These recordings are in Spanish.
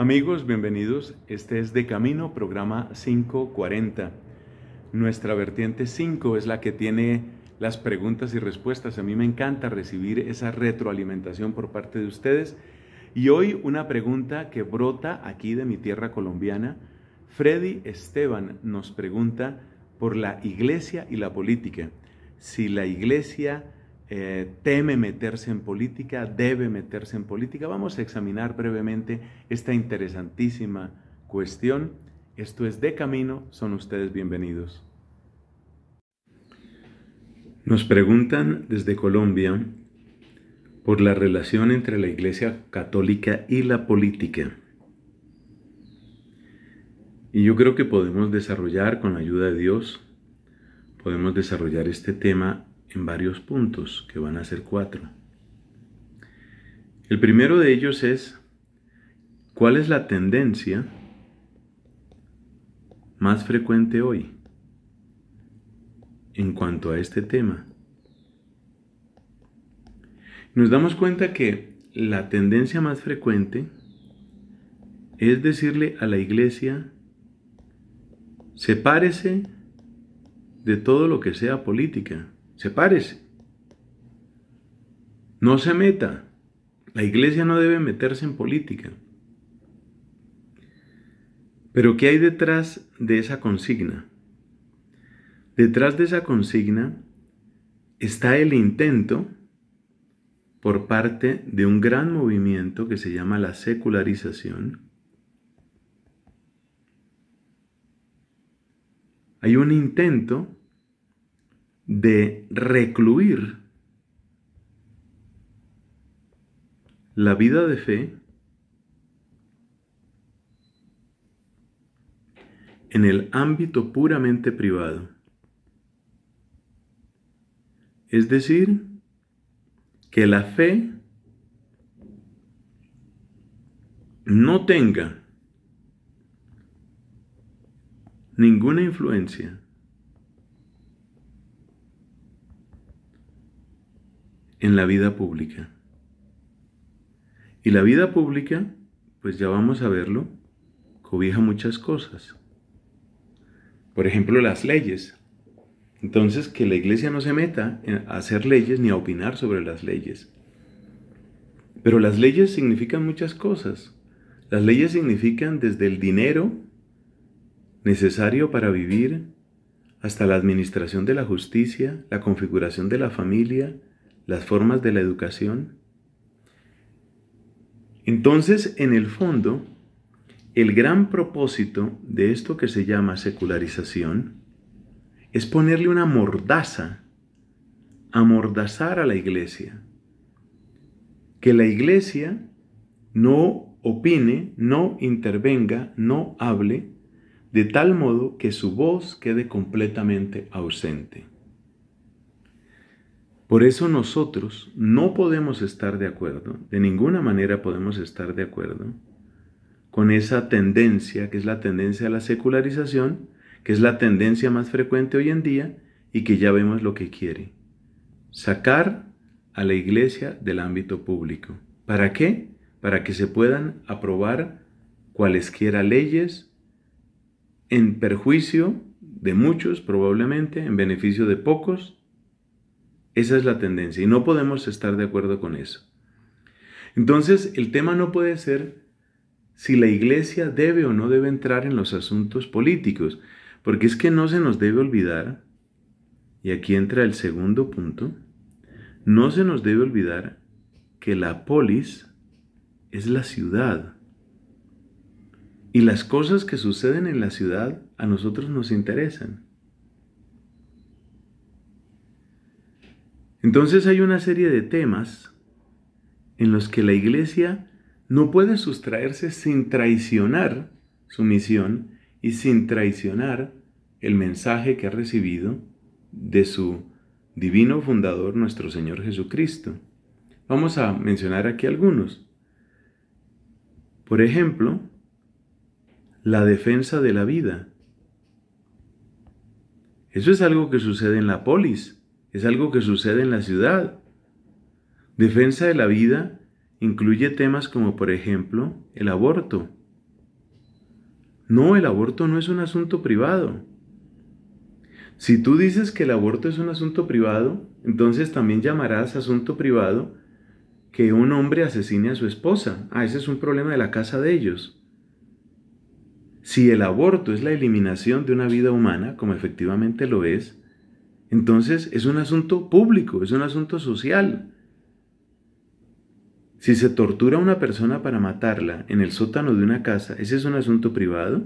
Amigos, bienvenidos. Este es De Camino, programa 540. Nuestra vertiente 5 es la que tiene las preguntas y respuestas. A mí me encanta recibir esa retroalimentación por parte de ustedes. Y hoy una pregunta que brota aquí de mi tierra colombiana. Freddy Esteban nos pregunta por la iglesia y la política. Si la iglesia eh, teme meterse en política, debe meterse en política. Vamos a examinar brevemente esta interesantísima cuestión. Esto es De Camino, son ustedes bienvenidos. Nos preguntan desde Colombia por la relación entre la Iglesia Católica y la política. Y yo creo que podemos desarrollar, con la ayuda de Dios, podemos desarrollar este tema en varios puntos, que van a ser cuatro. El primero de ellos es, ¿cuál es la tendencia más frecuente hoy en cuanto a este tema? Nos damos cuenta que la tendencia más frecuente es decirle a la iglesia, sepárese de todo lo que sea política sepárese. No se meta. La iglesia no debe meterse en política. Pero ¿qué hay detrás de esa consigna? Detrás de esa consigna está el intento por parte de un gran movimiento que se llama la secularización. Hay un intento de recluir la vida de fe en el ámbito puramente privado. Es decir, que la fe no tenga ninguna influencia en la vida pública. Y la vida pública, pues ya vamos a verlo, cobija muchas cosas. Por ejemplo, las leyes. Entonces, que la iglesia no se meta a hacer leyes ni a opinar sobre las leyes. Pero las leyes significan muchas cosas. Las leyes significan desde el dinero necesario para vivir hasta la administración de la justicia, la configuración de la familia, las formas de la educación. Entonces, en el fondo, el gran propósito de esto que se llama secularización es ponerle una mordaza, amordazar a la iglesia. Que la iglesia no opine, no intervenga, no hable, de tal modo que su voz quede completamente ausente. Por eso nosotros no podemos estar de acuerdo, de ninguna manera podemos estar de acuerdo con esa tendencia que es la tendencia a la secularización, que es la tendencia más frecuente hoy en día y que ya vemos lo que quiere. Sacar a la iglesia del ámbito público. ¿Para qué? Para que se puedan aprobar cualesquiera leyes en perjuicio de muchos probablemente, en beneficio de pocos, esa es la tendencia y no podemos estar de acuerdo con eso. Entonces, el tema no puede ser si la iglesia debe o no debe entrar en los asuntos políticos, porque es que no se nos debe olvidar, y aquí entra el segundo punto, no se nos debe olvidar que la polis es la ciudad. Y las cosas que suceden en la ciudad a nosotros nos interesan. Entonces hay una serie de temas en los que la iglesia no puede sustraerse sin traicionar su misión y sin traicionar el mensaje que ha recibido de su divino fundador, nuestro Señor Jesucristo. Vamos a mencionar aquí algunos. Por ejemplo, la defensa de la vida. Eso es algo que sucede en la polis es algo que sucede en la ciudad. Defensa de la vida incluye temas como por ejemplo el aborto. No, el aborto no es un asunto privado. Si tú dices que el aborto es un asunto privado, entonces también llamarás asunto privado que un hombre asesine a su esposa. Ah, ese es un problema de la casa de ellos. Si el aborto es la eliminación de una vida humana, como efectivamente lo es, entonces es un asunto público, es un asunto social. Si se tortura a una persona para matarla en el sótano de una casa, ¿ese es un asunto privado?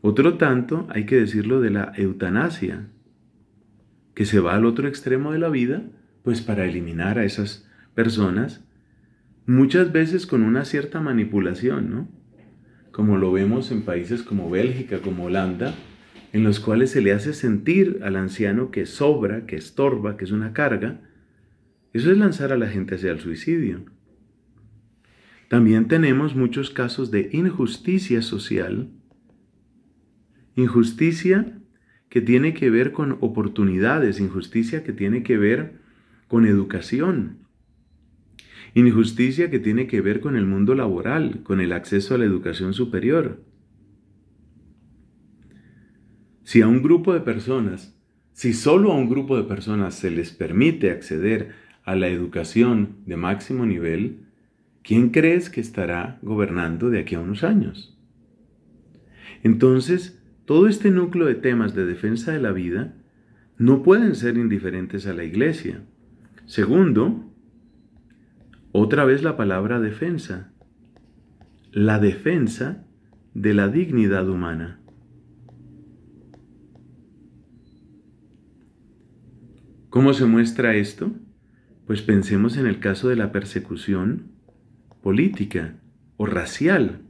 Otro tanto, hay que decirlo de la eutanasia, que se va al otro extremo de la vida, pues para eliminar a esas personas, muchas veces con una cierta manipulación, ¿no? Como lo vemos en países como Bélgica, como Holanda, en los cuales se le hace sentir al anciano que sobra, que estorba, que es una carga, eso es lanzar a la gente hacia el suicidio. También tenemos muchos casos de injusticia social, injusticia que tiene que ver con oportunidades, injusticia que tiene que ver con educación, injusticia que tiene que ver con el mundo laboral, con el acceso a la educación superior, si a un grupo de personas, si solo a un grupo de personas se les permite acceder a la educación de máximo nivel, ¿quién crees que estará gobernando de aquí a unos años? Entonces, todo este núcleo de temas de defensa de la vida no pueden ser indiferentes a la iglesia. Segundo, otra vez la palabra defensa. La defensa de la dignidad humana. ¿Cómo se muestra esto? Pues pensemos en el caso de la persecución política o racial.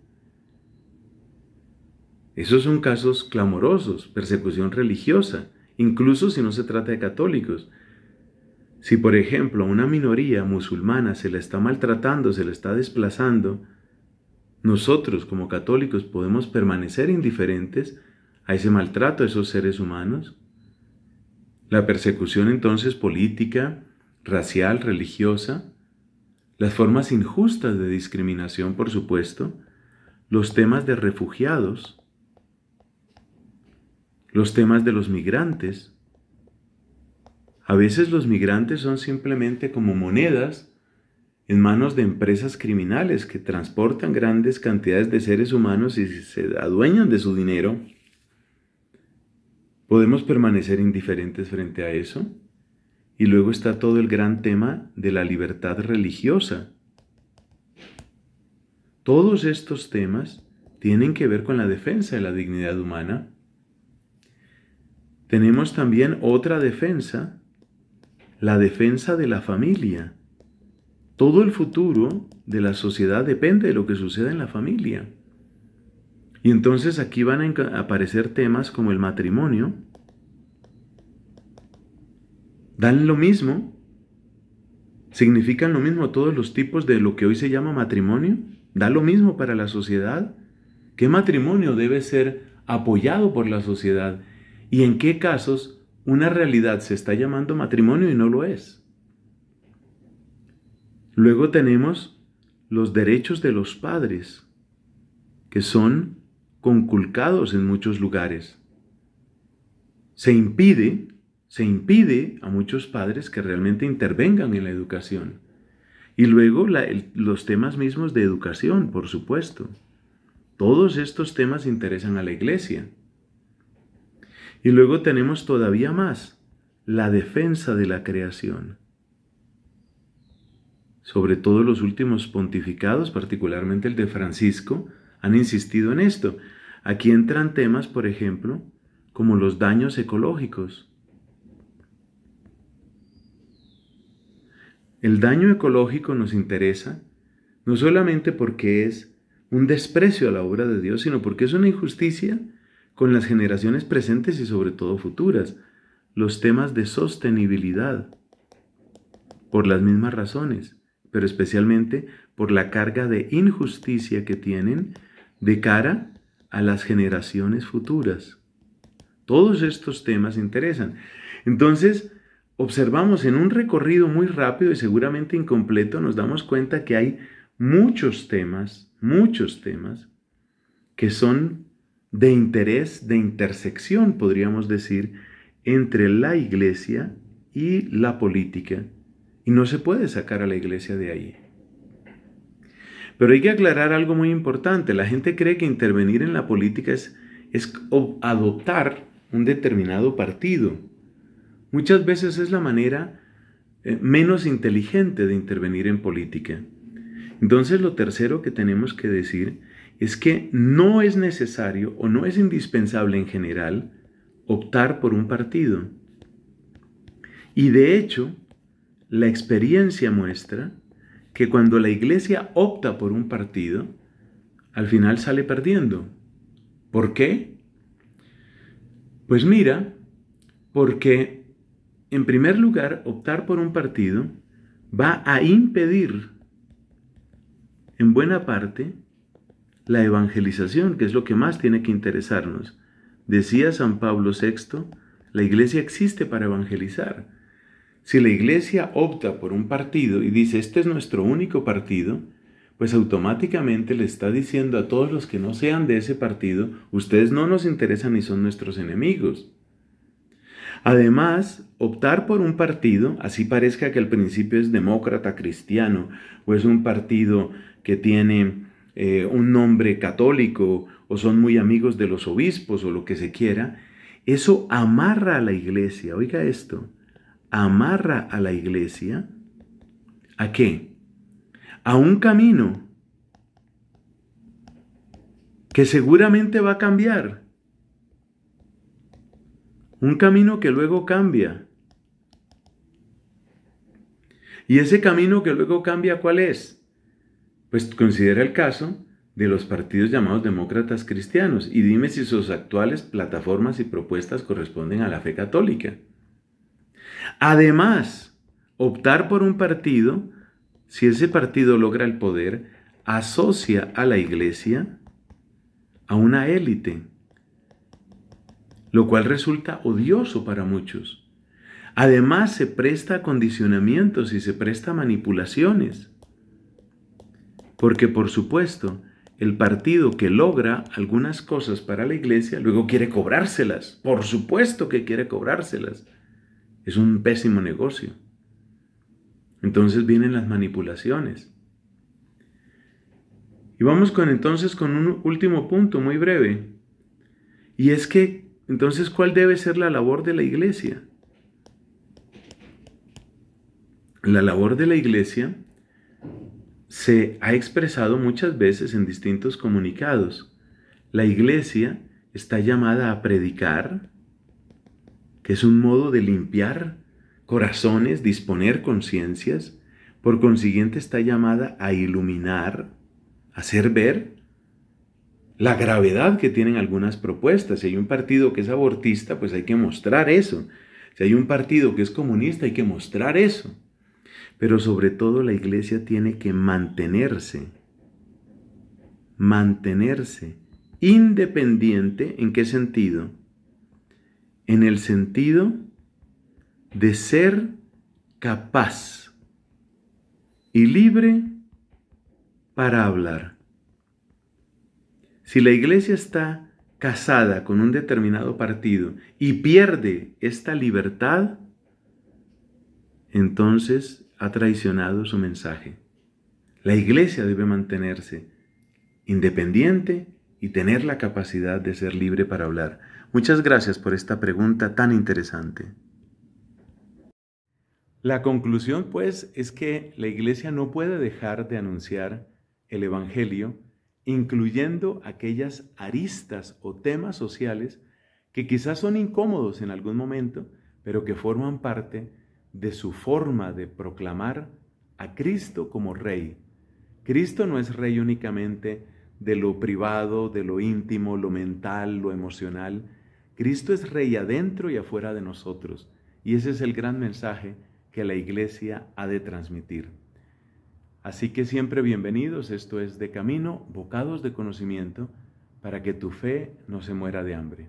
Esos son casos clamorosos, persecución religiosa, incluso si no se trata de católicos. Si, por ejemplo, a una minoría musulmana se la está maltratando, se la está desplazando, nosotros como católicos podemos permanecer indiferentes a ese maltrato de esos seres humanos. La persecución entonces política, racial, religiosa, las formas injustas de discriminación, por supuesto, los temas de refugiados, los temas de los migrantes. A veces los migrantes son simplemente como monedas en manos de empresas criminales que transportan grandes cantidades de seres humanos y se adueñan de su dinero ¿Podemos permanecer indiferentes frente a eso? Y luego está todo el gran tema de la libertad religiosa. Todos estos temas tienen que ver con la defensa de la dignidad humana. Tenemos también otra defensa, la defensa de la familia. Todo el futuro de la sociedad depende de lo que suceda en la familia. Y entonces aquí van a aparecer temas como el matrimonio. Dan lo mismo, significan lo mismo todos los tipos de lo que hoy se llama matrimonio. Da lo mismo para la sociedad. ¿Qué matrimonio debe ser apoyado por la sociedad? ¿Y en qué casos una realidad se está llamando matrimonio y no lo es? Luego tenemos los derechos de los padres, que son conculcados en muchos lugares. Se impide, se impide a muchos padres que realmente intervengan en la educación. Y luego los temas mismos de educación, por supuesto. Todos estos temas interesan a la iglesia. Y luego tenemos todavía más, la defensa de la creación. Sobre todo los últimos pontificados, particularmente el de Francisco, han insistido en esto. Aquí entran temas, por ejemplo, como los daños ecológicos. El daño ecológico nos interesa no solamente porque es un desprecio a la obra de Dios, sino porque es una injusticia con las generaciones presentes y sobre todo futuras. Los temas de sostenibilidad, por las mismas razones, pero especialmente por la carga de injusticia que tienen de cara a las generaciones futuras. Todos estos temas interesan. Entonces, observamos en un recorrido muy rápido y seguramente incompleto, nos damos cuenta que hay muchos temas, muchos temas que son de interés, de intersección, podríamos decir, entre la iglesia y la política. Y no se puede sacar a la iglesia de ahí. Pero hay que aclarar algo muy importante. La gente cree que intervenir en la política es, adoptar un determinado partido. Muchas veces es la manera eh, menos inteligente de intervenir en política. Entonces lo tercero que tenemos que decir es que no es necesario o no es indispensable en general optar por un partido. Y de hecho, la experiencia muestra que cuando la iglesia opta por un partido, al final sale perdiendo. ¿Por qué? Pues mira, porque en primer lugar, optar por un partido va a impedir en buena parte la evangelización, que es lo que más tiene que interesarnos. Decía San Pablo VI, la iglesia existe para evangelizar. Si la iglesia opta por un partido y dice, este es nuestro único partido, pues automáticamente le está diciendo a todos los que no sean de ese partido, ustedes no nos interesan y son nuestros enemigos. Además, optar por un partido, así parezca que al principio es demócrata cristiano, o es un partido que tiene eh, un nombre católico, o son muy amigos de los obispos, o lo que se quiera, eso amarra a la iglesia, oiga esto, amarra a la iglesia a qué? A un camino que seguramente va a cambiar. Un camino que luego cambia. Y ese camino que luego cambia, ¿cuál es? Pues considera el caso de los partidos llamados demócratas cristianos y dime si sus actuales plataformas y propuestas corresponden a la fe católica. Además, optar por un partido, si ese partido logra el poder, asocia a la iglesia a una élite, lo cual resulta odioso para muchos. Además, se presta a condicionamientos y se presta a manipulaciones. Porque, por supuesto, el partido que logra algunas cosas para la iglesia luego quiere cobrárselas. Por supuesto que quiere cobrárselas. Es un pésimo negocio. Entonces vienen las manipulaciones. Y vamos con entonces con un último punto muy breve. Y es que entonces ¿cuál debe ser la labor de la iglesia? La labor de la iglesia se ha expresado muchas veces en distintos comunicados. La iglesia está llamada a predicar, que es un modo de limpiar corazones, disponer conciencias, por consiguiente está llamada a iluminar, a hacer ver la gravedad que tienen algunas propuestas. Si hay un partido que es abortista, pues hay que mostrar eso. Si hay un partido que es comunista, hay que mostrar eso. Pero sobre todo la iglesia tiene que mantenerse, mantenerse independiente, ¿en qué sentido? en el sentido de ser capaz y libre para hablar. Si la iglesia está casada con un determinado partido y pierde esta libertad, entonces ha traicionado su mensaje. La iglesia debe mantenerse independiente y tener la capacidad de ser libre para hablar. Muchas gracias por esta pregunta tan interesante. La conclusión, pues, es que la Iglesia no puede dejar de anunciar el Evangelio, incluyendo aquellas aristas o temas sociales que quizás son incómodos en algún momento, pero que forman parte de su forma de proclamar a Cristo como Rey. Cristo no es Rey únicamente de lo privado, de lo íntimo, lo mental, lo emocional, Cristo es rey adentro y afuera de nosotros. Y ese es el gran mensaje que la iglesia ha de transmitir. Así que siempre bienvenidos, esto es De Camino, Bocados de Conocimiento, para que tu fe no se muera de hambre.